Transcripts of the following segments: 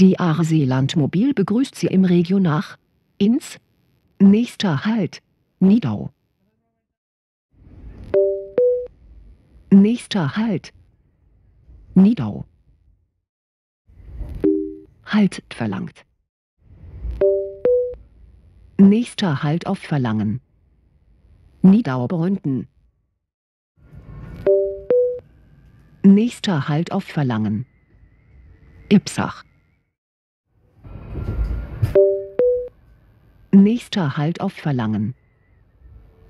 Die aare Mobil begrüßt Sie im Regionach. Ins nächster Halt. Nidau. Nächster Halt. Nidau. Halt verlangt. Nächster Halt auf Verlangen. Nidau Bründen. Nächster Halt auf Verlangen. Ipsach. Priester halt auf Verlangen.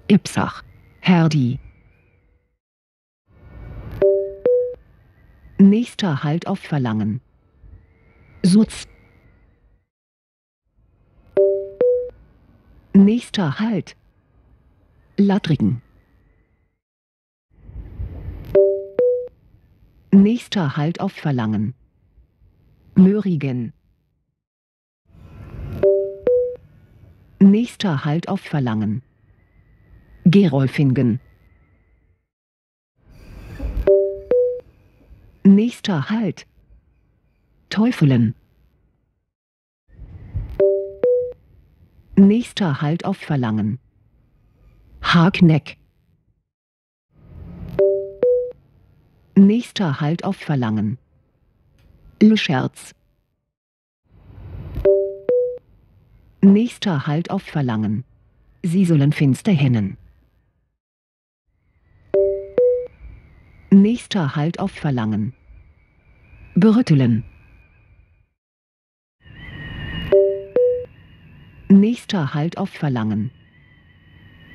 Ipsach. Herdi. Nächster Halt auf Verlangen. Sutz. Nächster Halt. Ladrigen. Nächster Halt auf Verlangen. Möhrigen. Nächster Halt auf Verlangen. Gerolfingen. Nächster Halt. Teufelen. Nächster Halt auf Verlangen. Hagneck. Nächster Halt auf Verlangen. Lüscherz. Nächster Halt auf Verlangen. Sie sollen finster hinnen. Nächster Halt auf Verlangen. Berütteln. Nächster Halt auf Verlangen.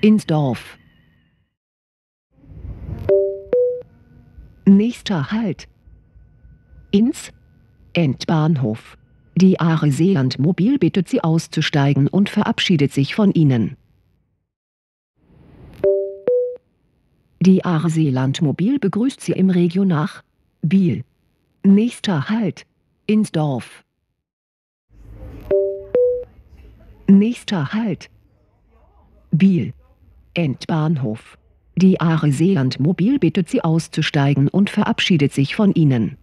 Ins Dorf. Nächster Halt. Ins Endbahnhof. Die Are Seeland Mobil bittet sie auszusteigen und verabschiedet sich von ihnen. Die Are Seeland Mobil begrüßt sie im nach Biel. Nächster Halt. Ins Dorf. Nächster Halt. Biel. Endbahnhof. Die Are Seeland Mobil bittet sie auszusteigen und verabschiedet sich von ihnen.